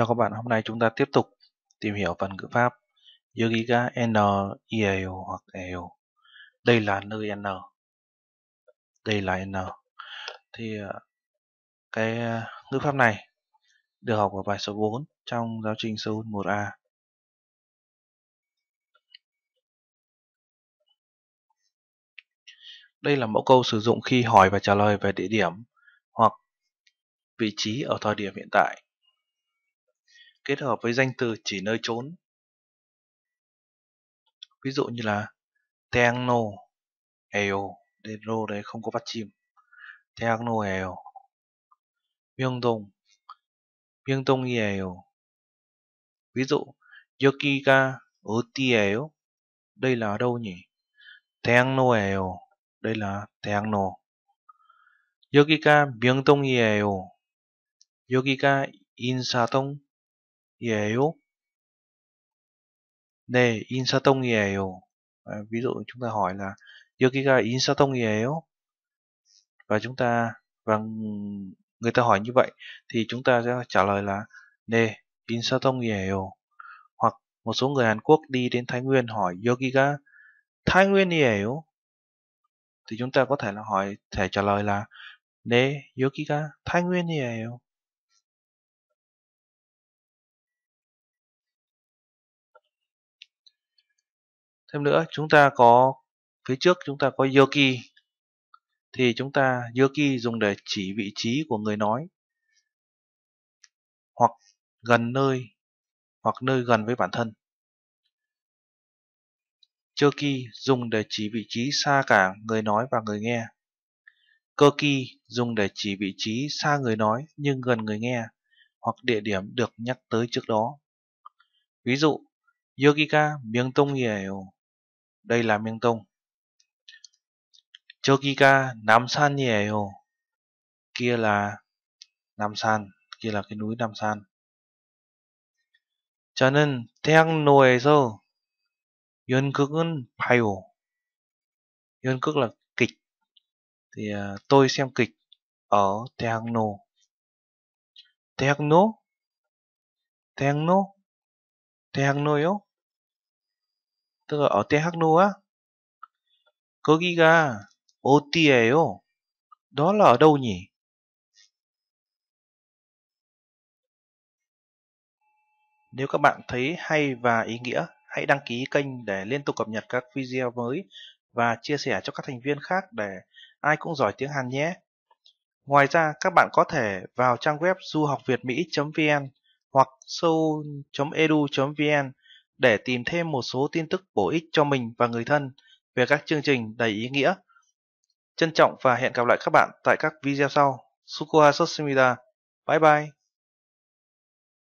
Chào các bạn, hôm nay chúng ta tiếp tục tìm hiểu phần ngữ pháp Yogiga N, IEL hoặc EL. Đây là nơi N. Đây là N. Thì à, cái à, ngữ pháp này được học ở bài số 4 trong giáo trình Seoul 1A. Đây là mẫu câu sử dụng khi hỏi và trả lời về địa điểm hoặc vị trí ở thời điểm hiện tại kết hợp với danh từ chỉ nơi trốn. Ví dụ như là Teangno eo, đến rô đấy không có bắt chim. Teangno eo. Myeongdong. tông eo. Ví dụ Yokiga oti eo. Đây là ở đâu nhỉ? Teangno eo. Đây là Teangno. 여기가 명동이에요. insa tông 이에요? 네, 인사동이에요. À, ví dụ chúng ta hỏi là 여기가 인사동이에요? Và chúng ta và người ta hỏi như vậy thì chúng ta sẽ trả lời là 네, 인사동이에요. Hoặc một số người Hàn Quốc đi đến Thái Nguyên hỏi 여기가 Thái thì chúng ta có thể là hỏi thể trả lời là 네, 여기가 Thái Nguyên thêm nữa chúng ta có phía trước chúng ta có yoki thì chúng ta yoki dùng để chỉ vị trí của người nói hoặc gần nơi hoặc nơi gần với bản thân chơ dùng để chỉ vị trí xa cả người nói và người nghe cơ ki dùng để chỉ vị trí xa người nói nhưng gần người nghe hoặc địa điểm được nhắc tới trước đó ví dụ yogika miếng tông hiểu đây là 명동 저기가 남산이에요 kia là Nam San kia là cái núi Nam San 저는 대학로에서 연극은 봐요 연극 là kịch thì uh, tôi xem kịch ở 대학로 대학로 대학로 대학로요 tức là ở 때 학로와 거기가 어디예요? Đó là ở đâu nhỉ? Nếu các bạn thấy hay và ý nghĩa, hãy đăng ký kênh để liên tục cập nhật các video mới và chia sẻ cho các thành viên khác để ai cũng giỏi tiếng Hàn nhé. Ngoài ra, các bạn có thể vào trang web duhocvietmy vn hoặc sâu.edu.vn để tìm thêm một số tin tức bổ ích cho mình và người thân về các chương trình đầy ý nghĩa. Trân trọng và hẹn gặp lại các bạn tại các video sau. Sukuha Sosmida. Bye bye!